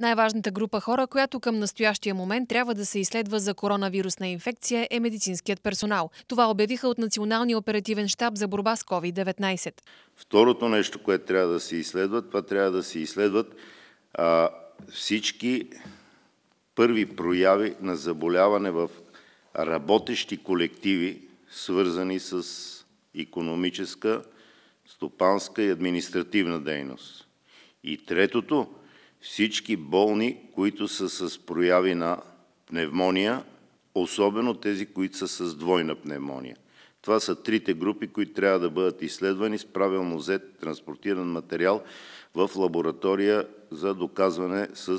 Най-важната група хора, която към настоящия момент трябва да се изследва за коронавирусна инфекция е медицинският персонал. Това обявиха от Националния оперативен щаб за борба с COVID-19. Второто нещо, което трябва да се изследват, това трябва да се изследват а, всички първи прояви на заболяване в работещи колективи, свързани с економическа, стопанска и административна дейност. И третото – всички болни, които са с прояви на пневмония, особено тези, които са с двойна пневмония. Това са трите групи, които трябва да бъдат изследвани с правилно взет транспортиран материал в лаборатория за доказване с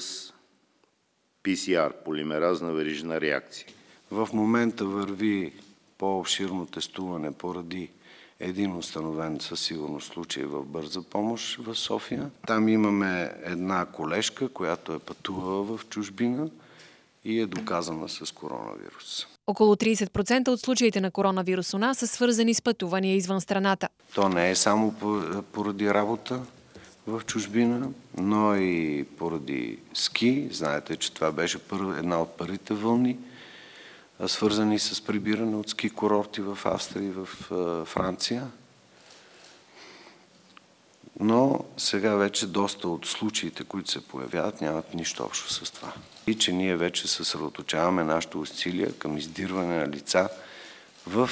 PCR, полимеразна верижна реакция. В момента върви по-обширно тестуване поради един установен със сигурност случай в бърза помощ в София. Там имаме една колежка, която е пътувала в чужбина и е доказана с коронавирус. Около 30% от случаите на коронавирус у нас са свързани с пътувания извън страната. То не е само поради работа в чужбина, но и поради ски. Знаете, че това беше една от първите вълни – свързани с прибиране от ски курорти в Австрия и в Франция. Но сега вече доста от случаите, които се появяват, нямат нищо общо с това. И че ние вече съсредоточаваме нашите усилия към издирване на лица в,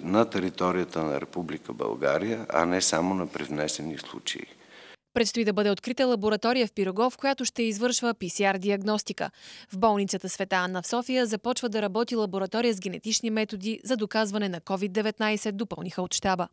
на територията на Република България, а не само на привнесени случаи. Предстои да бъде открита лаборатория в Пирогов, която ще извършва ПСР-диагностика. В болницата Света Анна в София започва да работи лаборатория с генетични методи за доказване на COVID-19, допълниха от щаба.